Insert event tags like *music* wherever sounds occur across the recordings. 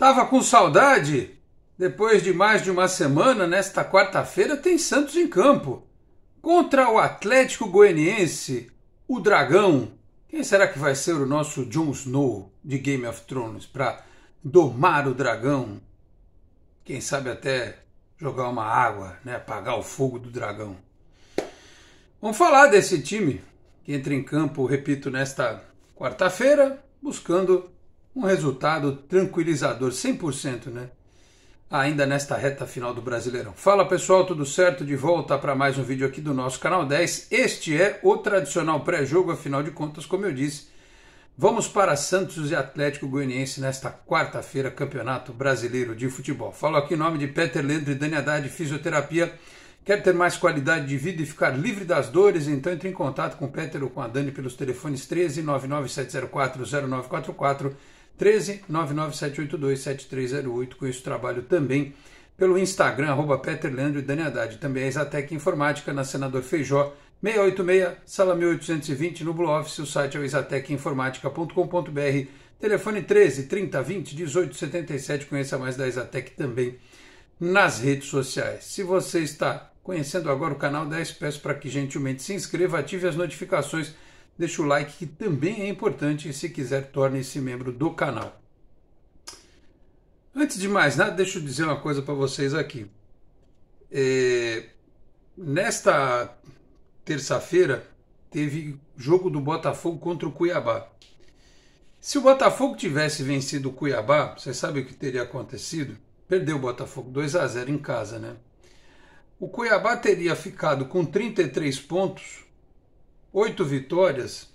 Tava com saudade? Depois de mais de uma semana, nesta quarta-feira tem Santos em campo. Contra o Atlético Goianiense, o Dragão. Quem será que vai ser o nosso Jon Snow de Game of Thrones para domar o dragão? Quem sabe até jogar uma água, né? apagar o fogo do dragão. Vamos falar desse time que entra em campo, repito, nesta quarta-feira, buscando um resultado tranquilizador, 100%, né? Ainda nesta reta final do Brasileirão. Fala pessoal, tudo certo? De volta para mais um vídeo aqui do nosso canal 10. Este é o tradicional pré-jogo, afinal de contas, como eu disse, Vamos para Santos e Atlético Goianiense nesta quarta-feira, Campeonato Brasileiro de Futebol. Falo aqui em nome de Peter Leandro e Dani Haddad, Fisioterapia. Quer ter mais qualidade de vida e ficar livre das dores? Então entre em contato com o Peter ou com a Dani pelos telefones 13 997040944 13 997827308. Conheço o trabalho também pelo Instagram, arroba Peter Leandro e Dani Haddad. Também a Exatec Informática, na Senador Feijó, 686, sala 1820, no Blue Office. O site é o exatecinformática.com.br. Telefone 13 30 20 18 77. Conheça mais da Exatec também nas redes sociais. Se você está conhecendo agora o canal 10, peço para que gentilmente se inscreva, ative as notificações deixa o like que também é importante e se quiser torne-se membro do canal. Antes de mais nada, deixa eu dizer uma coisa para vocês aqui. É, nesta terça-feira teve jogo do Botafogo contra o Cuiabá. Se o Botafogo tivesse vencido o Cuiabá, vocês sabem o que teria acontecido? Perdeu o Botafogo 2 a 0 em casa, né? O Cuiabá teria ficado com 33 pontos oito vitórias,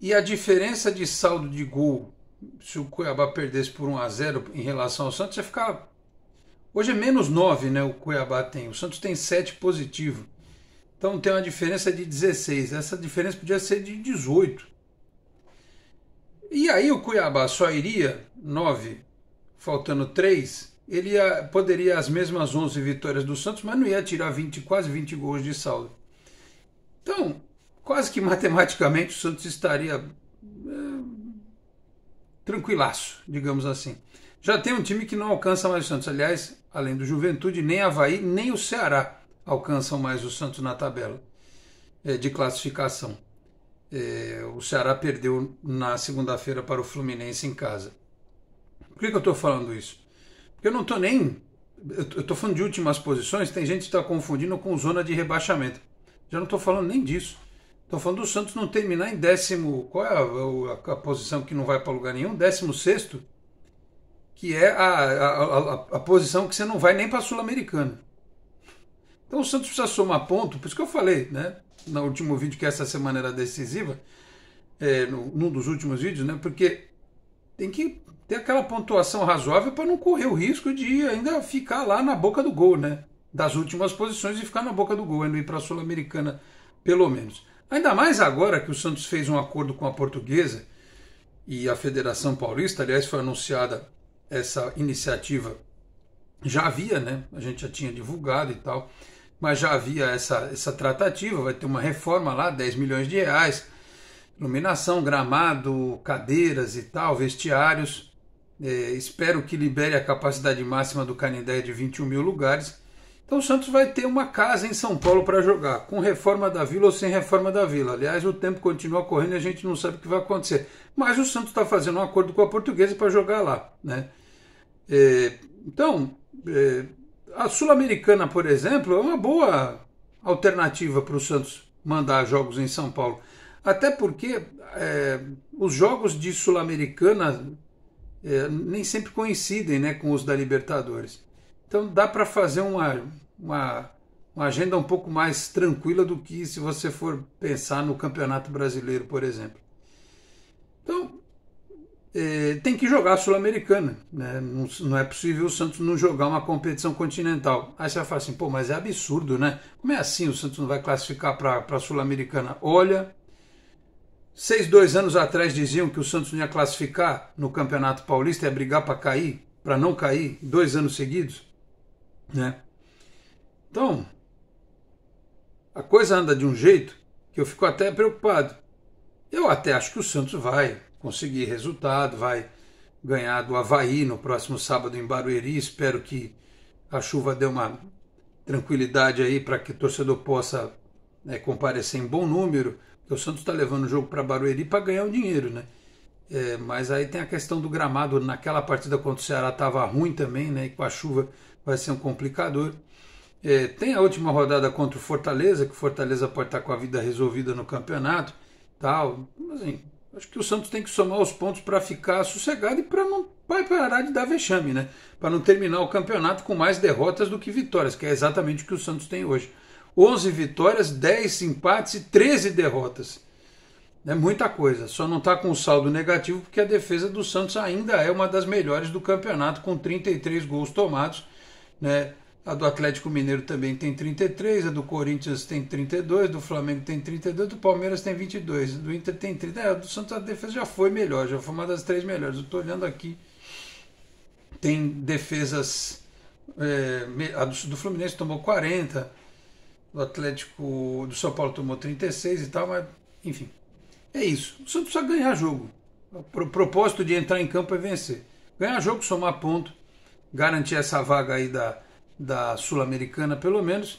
e a diferença de saldo de gol, se o Cuiabá perdesse por 1 a 0 em relação ao Santos, ia ficar. Hoje é menos 9, né? O Cuiabá tem. O Santos tem 7 positivo. Então tem uma diferença de 16. Essa diferença podia ser de 18. E aí o Cuiabá só iria 9, faltando 3. Ele ia, poderia as mesmas 11 vitórias do Santos, mas não ia tirar 20, quase 20 gols de saldo. Então, quase que matematicamente o Santos estaria é, tranquilaço, digamos assim. Já tem um time que não alcança mais o Santos. Aliás, além do Juventude, nem Havaí, nem o Ceará alcançam mais o Santos na tabela é, de classificação. É, o Ceará perdeu na segunda-feira para o Fluminense em casa. Por que, que eu estou falando isso? Porque eu não estou nem. Eu estou falando de últimas posições, tem gente que está confundindo com zona de rebaixamento. Já não estou falando nem disso. Estou falando do Santos não terminar em décimo. Qual é a, a, a posição que não vai para lugar nenhum? Décimo sexto, que é a, a posição que você não vai nem para Sul-Americano. Então o Santos precisa somar ponto, por isso que eu falei, né? No último vídeo que essa semana era decisiva, é, no, num dos últimos vídeos, né? Porque tem que ter aquela pontuação razoável para não correr o risco de ainda ficar lá na boca do gol, né? das últimas posições e ficar na boca do gol, e não ir para a Sul-Americana, pelo menos. Ainda mais agora que o Santos fez um acordo com a portuguesa e a Federação Paulista, aliás, foi anunciada essa iniciativa. Já havia, né? A gente já tinha divulgado e tal, mas já havia essa, essa tratativa, vai ter uma reforma lá, 10 milhões de reais, iluminação, gramado, cadeiras e tal, vestiários. É, espero que libere a capacidade máxima do Canindé de 21 mil lugares então o Santos vai ter uma casa em São Paulo para jogar, com reforma da Vila ou sem reforma da Vila. Aliás, o tempo continua correndo e a gente não sabe o que vai acontecer. Mas o Santos está fazendo um acordo com a Portuguesa para jogar lá, né? É, então, é, a Sul-Americana, por exemplo, é uma boa alternativa para o Santos mandar jogos em São Paulo. Até porque é, os jogos de Sul-Americana é, nem sempre coincidem né, com os da Libertadores. Então dá para fazer uma, uma, uma agenda um pouco mais tranquila do que se você for pensar no Campeonato Brasileiro, por exemplo. Então, é, tem que jogar a Sul-Americana. Né? Não, não, é possível o Santos não jogar uma competição continental. Aí você vai falar assim, pô, mas é absurdo, né? Como é assim o Santos não vai classificar para a Sul-Americana? Olha, seis, dois anos atrás diziam que o Santos não ia classificar no Campeonato Paulista, ia brigar para cair, para não cair, dois anos seguidos, né? Então, a coisa anda de um jeito que eu fico até preocupado. Eu até acho que o Santos vai conseguir resultado, vai ganhar do Havaí no próximo sábado em Barueri. Espero que a chuva dê uma tranquilidade aí para que o torcedor possa né, comparecer em bom número. O Santos está levando o jogo para Barueri para ganhar o dinheiro, né? É, mas aí tem a questão do gramado. Naquela partida contra o Ceará estava ruim também, né? E com a chuva vai ser um complicador. É, tem a última rodada contra o Fortaleza, que o Fortaleza pode estar com a vida resolvida no campeonato. tal. Mas, assim, acho que o Santos tem que somar os pontos para ficar sossegado e para não parar de dar vexame, né? Para não terminar o campeonato com mais derrotas do que vitórias, que é exatamente o que o Santos tem hoje. 11 vitórias, 10 empates e 13 derrotas. É muita coisa. Só não está com saldo negativo porque a defesa do Santos ainda é uma das melhores do campeonato, com 33 gols tomados. Né? A do Atlético Mineiro também tem 33, a do Corinthians tem 32, do Flamengo tem 32, do Palmeiras tem 22, do Inter tem 30. É, a do Santos a defesa já foi melhor, já foi uma das três melhores. Eu estou olhando aqui, tem defesas. É, a do, do, Fluminense tomou 40, do Atlético do São Paulo tomou 36 e tal, mas enfim. É isso. O Santos precisa ganhar jogo. O pro, propósito de entrar em campo é vencer. Ganhar jogo, somar ponto, garantir essa vaga aí da da Sul-Americana, pelo menos,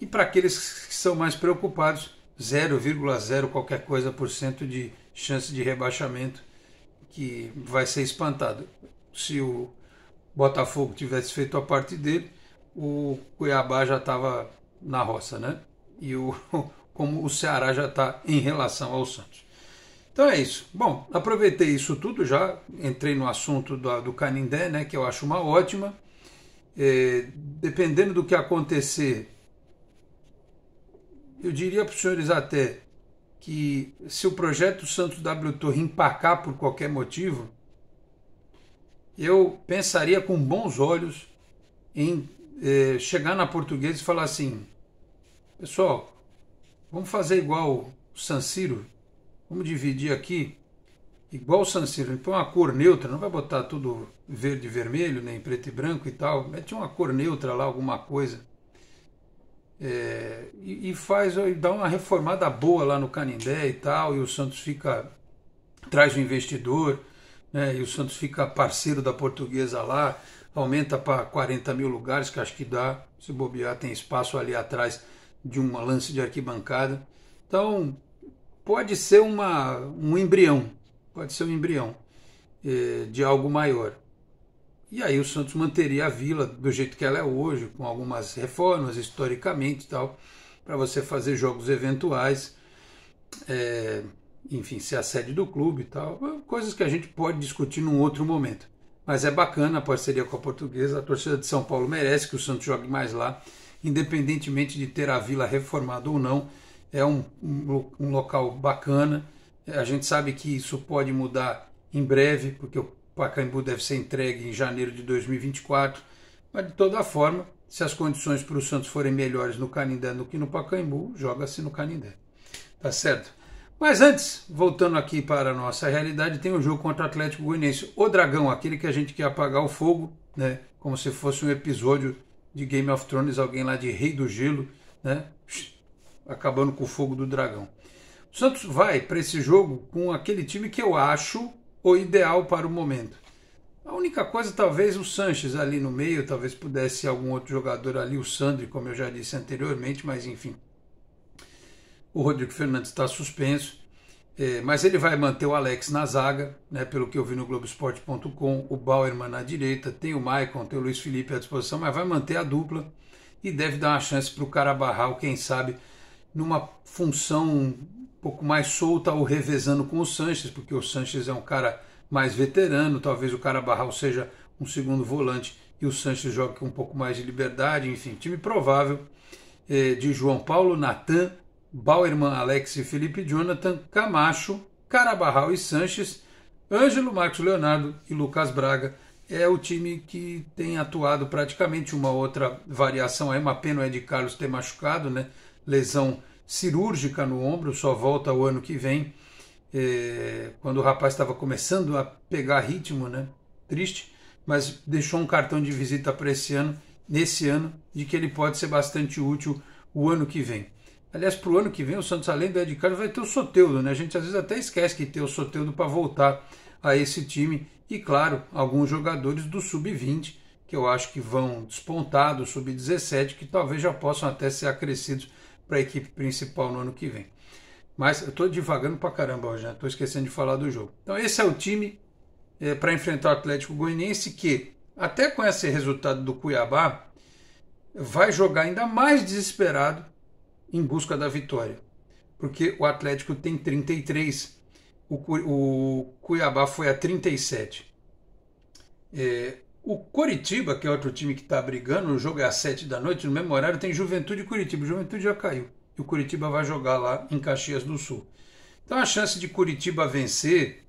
e para aqueles que são mais preocupados, 0,0 qualquer coisa por cento de chance de rebaixamento, que vai ser espantado. Se o Botafogo tivesse feito a parte dele, o Cuiabá já estava na roça, né? E o, *laughs* como o Ceará já está em relação ao Santos. Então é isso. Bom, aproveitei isso tudo, já entrei no assunto do, do Canindé, né, que eu acho uma ótima é, dependendo do que acontecer, eu diria para os senhores até que se o projeto Santos W. Torre empacar por qualquer motivo, eu pensaria com bons olhos em é, chegar na portuguesa e falar assim: pessoal, vamos fazer igual o San Siro, vamos dividir aqui igual o San Siro, põe uma cor neutra, não vai botar tudo verde e vermelho, nem preto e branco e tal, mete uma cor neutra lá, alguma coisa. É, e, e, faz, e dá uma reformada boa lá no Canindé e tal, e o Santos fica, traz o investidor, né, e o Santos fica parceiro da portuguesa lá, aumenta para 40 mil lugares, que acho que dá, se bobear tem espaço ali atrás de um lance de arquibancada. Então, pode ser uma, um embrião, pode ser um embrião eh, de algo maior. E aí o Santos manteria a vila do jeito que ela é hoje, com algumas reformas historicamente e tal, para você fazer jogos eventuais, eh, enfim, ser a sede do clube e tal, coisas que a gente pode discutir num outro momento. Mas é bacana a parceria com a portuguesa, a torcida de São Paulo merece que o Santos jogue mais lá, independentemente de ter a vila reformada ou não, é um, um, um local bacana a gente sabe que isso pode mudar em breve, porque o Pacaembu deve ser entregue em janeiro de 2024. Mas de toda forma, se as condições para o Santos forem melhores no Canindé do que no Pacaembu, joga-se no Canindé. Tá certo? Mas antes, voltando aqui para a nossa realidade, tem o jogo contra o Atlético Goianiense. O Dragão, aquele que a gente quer apagar o fogo, né? Como se fosse um episódio de Game of Thrones, alguém lá de Rei do Gelo, né? Acabando com o fogo do dragão. O Santos vai para esse jogo com aquele time que eu acho o ideal para o momento. A única coisa, talvez o Sanches ali no meio, talvez pudesse algum outro jogador ali, o Sandri, como eu já disse anteriormente, mas enfim. O Rodrigo Fernandes está suspenso, é, mas ele vai manter o Alex na zaga, né, pelo que eu vi no Globoesporte.com, o Bauerman na direita, tem o Maicon, tem o Luiz Felipe à disposição, mas vai manter a dupla e deve dar uma chance para o Carabarral, quem sabe, numa função pouco mais solta ou revezando com o Sanches, porque o Sanches é um cara mais veterano, talvez o cara Barral seja um segundo volante e o Sanches jogue com um pouco mais de liberdade, enfim, time provável eh, de João Paulo, Natan, Bauerman, Alex e Felipe Jonathan, Camacho, Carabarral e Sanches, Ângelo, Marcos Leonardo e Lucas Braga. É o time que tem atuado praticamente uma outra variação é uma pena o de Carlos ter machucado, né? Lesão cirúrgica no ombro, só volta o ano que vem, é, quando o rapaz estava começando a pegar ritmo, né? Triste, mas deixou um cartão de visita para esse ano, nesse ano, de que ele pode ser bastante útil o ano que vem. Aliás, para o ano que vem, o Santos, além do Ed Carlos, vai ter o Soteudo, né? A gente às vezes até esquece que tem o Soteudo para voltar a esse time. E claro, alguns jogadores do Sub-20, que eu acho que vão despontar, do Sub-17, que talvez já possam até ser acrescidos para a equipe principal no ano que vem. Mas eu estou devagando para caramba hoje, estou né? esquecendo de falar do jogo. Então esse é o time é, para enfrentar o Atlético Goianiense que, até com esse resultado do Cuiabá, vai jogar ainda mais desesperado em busca da vitória. Porque o Atlético tem 33, o, Cuiabá foi a 37. É, o Coritiba, que é outro time que está brigando, o jogo é às 7 da noite, no mesmo horário tem Juventude e Curitiba. Juventude já caiu. E o Curitiba vai jogar lá em Caxias do Sul. Então a chance de Curitiba vencer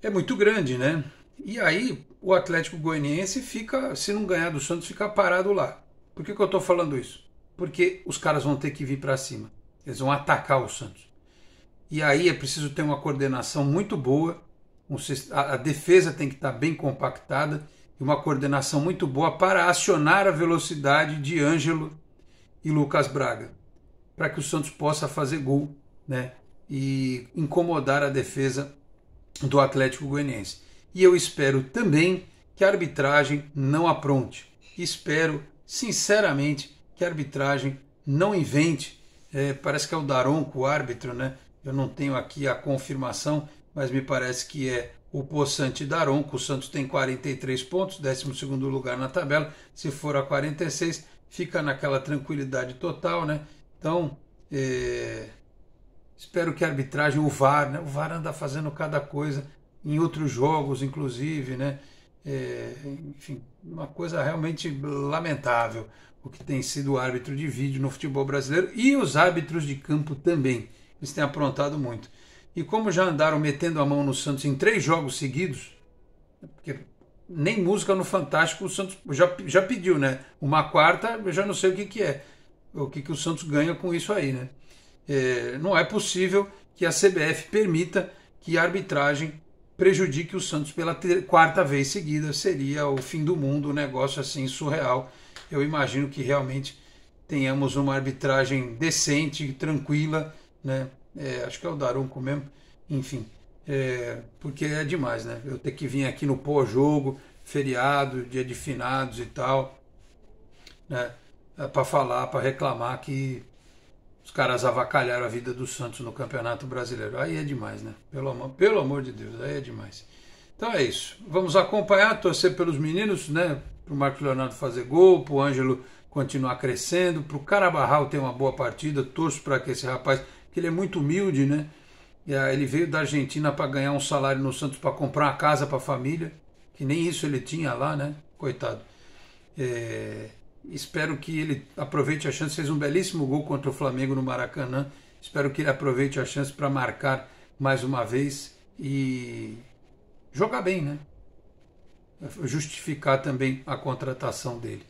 é muito grande, né? E aí o Atlético Goianiense fica, se não ganhar do Santos, fica parado lá. Por que, que eu estou falando isso? Porque os caras vão ter que vir para cima. Eles vão atacar o Santos. E aí é preciso ter uma coordenação muito boa um, a, a defesa tem que estar bem compactada e uma coordenação muito boa para acionar a velocidade de Ângelo e Lucas Braga, para que o Santos possa fazer gol né, e incomodar a defesa do Atlético Goianiense. E eu espero também que a arbitragem não apronte. Espero, sinceramente, que a arbitragem não invente. É, parece que é o Daronco, o árbitro, né? Eu não tenho aqui a confirmação, mas me parece que é o Poçante Daronco. O Santos tem 43 pontos, 12 lugar na tabela. Se for a 46, fica naquela tranquilidade total, né? Então, é... espero que a arbitragem, o VAR, né? O VAR anda fazendo cada coisa, em outros jogos, inclusive, né? É... Enfim, uma coisa realmente lamentável o que tem sido o árbitro de vídeo no futebol brasileiro e os árbitros de campo também. Eles têm aprontado muito. E como já andaram metendo a mão no Santos em três jogos seguidos, porque nem música no Fantástico o Santos já, já pediu, né? Uma quarta, eu já não sei o que, que é, o que, que o Santos ganha com isso aí, né? É, não é possível que a CBF permita que a arbitragem prejudique o Santos pela quarta vez seguida. Seria o fim do mundo, um negócio assim surreal. Eu imagino que realmente tenhamos uma arbitragem decente, tranquila, né? É, acho que é o Daronco mesmo. Enfim, é, porque é demais, né? Eu ter que vir aqui no pós-jogo, feriado, dia de finados e tal, né? É para falar, para reclamar que os caras avacalharam a vida do Santos no Campeonato Brasileiro. Aí é demais, né? Pelo amor, pelo amor de Deus, aí é demais. Então é isso. Vamos acompanhar, torcer pelos meninos, né? Para o Marcos Leonardo fazer gol, para o Ângelo continuar crescendo, para o Carabarral ter uma boa partida. Torço para que esse rapaz que ele é muito humilde, né? Ele veio da Argentina para ganhar um salário no Santos para comprar uma casa para a família, que nem isso ele tinha lá, né? Coitado. É... Espero que ele aproveite a chance. Fez um belíssimo gol contra o Flamengo no Maracanã. Espero que ele aproveite a chance para marcar mais uma vez e jogar bem, né? Justificar também a contratação dele.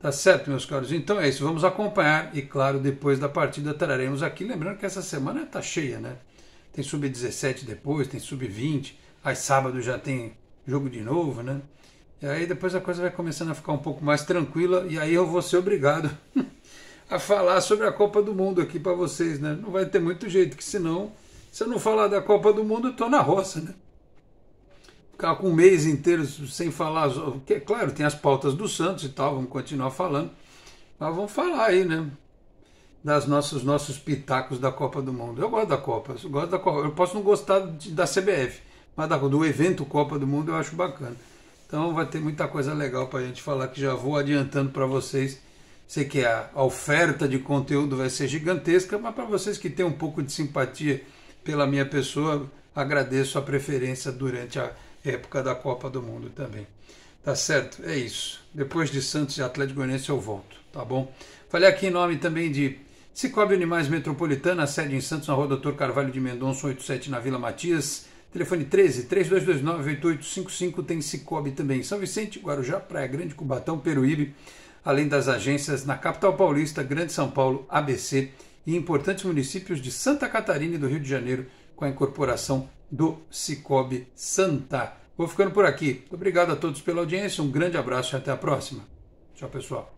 Tá certo, meus caros? Então é isso, vamos acompanhar e, claro, depois da partida traremos aqui. Lembrando que essa semana tá cheia, né? Tem sub-17 depois, tem sub-20, aí sábado já tem jogo de novo, né? E aí depois a coisa vai começando a ficar um pouco mais tranquila e aí eu vou ser obrigado *laughs* a falar sobre a Copa do Mundo aqui para vocês, né? Não vai ter muito jeito, que senão, se eu não falar da Copa do Mundo, eu tô na roça, né? ficar com um mês inteiro sem falar. Porque, claro, tem as pautas do Santos e tal, vamos continuar falando. Mas vamos falar aí, né? Das nossos, nossos pitacos da Copa do Mundo. Eu gosto da Copa, eu gosto da Copa. Eu posso não gostar de, da CBF, mas da, do evento Copa do Mundo eu acho bacana. Então vai ter muita coisa legal para a gente falar que já vou adiantando para vocês. Sei que a oferta de conteúdo vai ser gigantesca, mas para vocês que têm um pouco de simpatia pela minha pessoa, agradeço a preferência durante a, época da Copa do Mundo também. Tá certo? É isso. Depois de Santos e Atlético Goianiense eu volto, tá bom? Falei aqui em nome também de Cicobi Animais Metropolitana, sede em Santos, na rua Doutor Carvalho de Mendonça, 87, na Vila Matias. Telefone 13 3229 8855 tem Cicobi também. São Vicente, Guarujá, Praia Grande, Cubatão, Peruíbe, além das agências na capital paulista, Grande São Paulo, ABC e importantes municípios de Santa Catarina e do Rio de Janeiro com a incorporação do Cicobi Santa Vou ficando por aqui. Obrigado a todos pela audiência, um grande abraço e até a próxima. Tchau, pessoal.